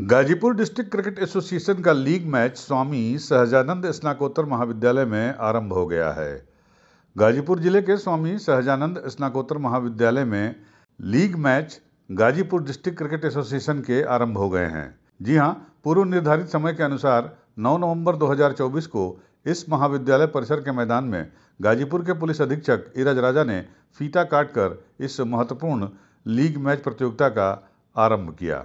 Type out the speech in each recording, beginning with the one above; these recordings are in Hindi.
गाजीपुर डिस्ट्रिक्ट क्रिकेट एसोसिएशन का लीग मैच स्वामी सहजानंद स्नाकोत्तर महाविद्यालय में आरंभ हो गया है गाजीपुर जिले के स्वामी सहजानंद स्नाकोत्तर महाविद्यालय में league match Ghazipur district cricket association के आरंभ हो गए हैं जी हां पूर्व निर्धारित समय के अनुसार 9 नवंबर 2024 को इस महाविद्यालय परिसर के मैदान में गाजीपुर के पुलिस अधीक्षक इराज राजा ने फीता काटकर इस महत्वपूर्ण लीग मैच प्रतियोगिता का आरंभ किया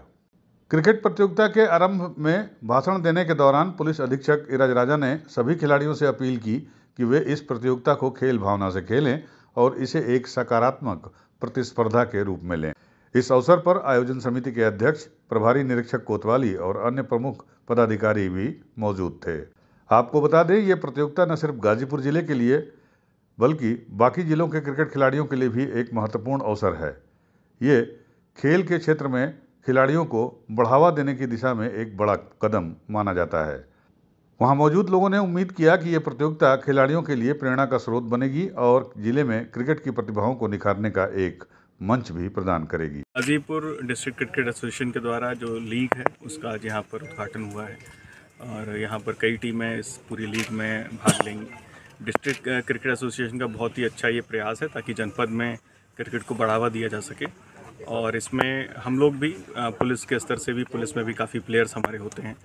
क्रिकेट प्रतियोगिता के आरंभ में भाषण देने के दौरान पुलिस अधीक्षक इराज राजा ने सभी खिलाड़ियों से अपील की कि वे इस प्रतियोगिता को खेल भावना से खेलें और इसे एक सकारात्मक प्रतिस्पर्धा के रूप में लें इस अवसर पर आयोजन समिति के अध्यक्ष प्रभारी निरीक्षक कोतवाली और अन्य प्रमुख पदाधिकारी भी मौजूद थे आपको बता दें ये प्रतियोगिता न सिर्फ गाजीपुर जिले के लिए बल्कि बाकी जिलों के क्रिकेट खिलाड़ियों के लिए भी एक महत्वपूर्ण अवसर है ये खेल के क्षेत्र में खिलाड़ियों को बढ़ावा देने की दिशा में एक बड़ा कदम माना जाता है वहाँ मौजूद लोगों ने उम्मीद किया कि ये प्रतियोगिता खिलाड़ियों के लिए प्रेरणा का स्रोत बनेगी और जिले में क्रिकेट की प्रतिभाओं को निखारने का एक मंच भी प्रदान करेगी अजीपुर डिस्ट्रिक्ट क्रिकेट एसोसिएशन के द्वारा जो लीग है उसका आज यहाँ पर उद्घाटन हुआ है और यहाँ पर कई टीमें इस पूरी लीग में भाग लेंगी डिस्ट्रिक्ट क्रिकेट एसोसिएशन का बहुत ही अच्छा ये प्रयास है ताकि जनपद में क्रिकेट को बढ़ावा दिया जा सके और इसमें हम लोग भी पुलिस के स्तर से भी पुलिस में भी काफ़ी प्लेयर्स हमारे होते हैं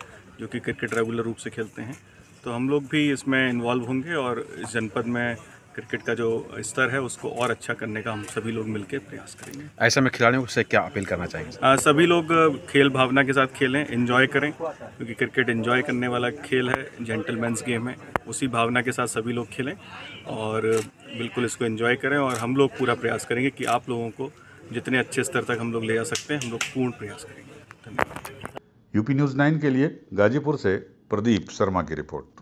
जो कि क्रिकेट रेगुलर रूप से खेलते हैं तो हम लोग भी इसमें इन्वॉल्व होंगे और इस जनपद में क्रिकेट का जो स्तर है उसको और अच्छा करने का हम सभी लोग मिलकर प्रयास करेंगे ऐसे में खिलाड़ियों से क्या अपील करना चाहेंगे आ, सभी लोग खेल भावना के साथ खेलें इन्जॉय करें क्योंकि क्रिकेट इन्जॉय करने वाला खेल है जेंटलमैंस गेम है उसी भावना के साथ सभी लोग खेलें और बिल्कुल इसको इन्जॉय करें और हम लोग पूरा प्रयास करेंगे कि आप लोगों को जितने अच्छे स्तर तक हम लोग ले जा सकते हैं हम लोग पूर्ण प्रयास करेंगे धन्यवाद यूपी न्यूज़ नाइन के लिए गाजीपुर से प्रदीप शर्मा की रिपोर्ट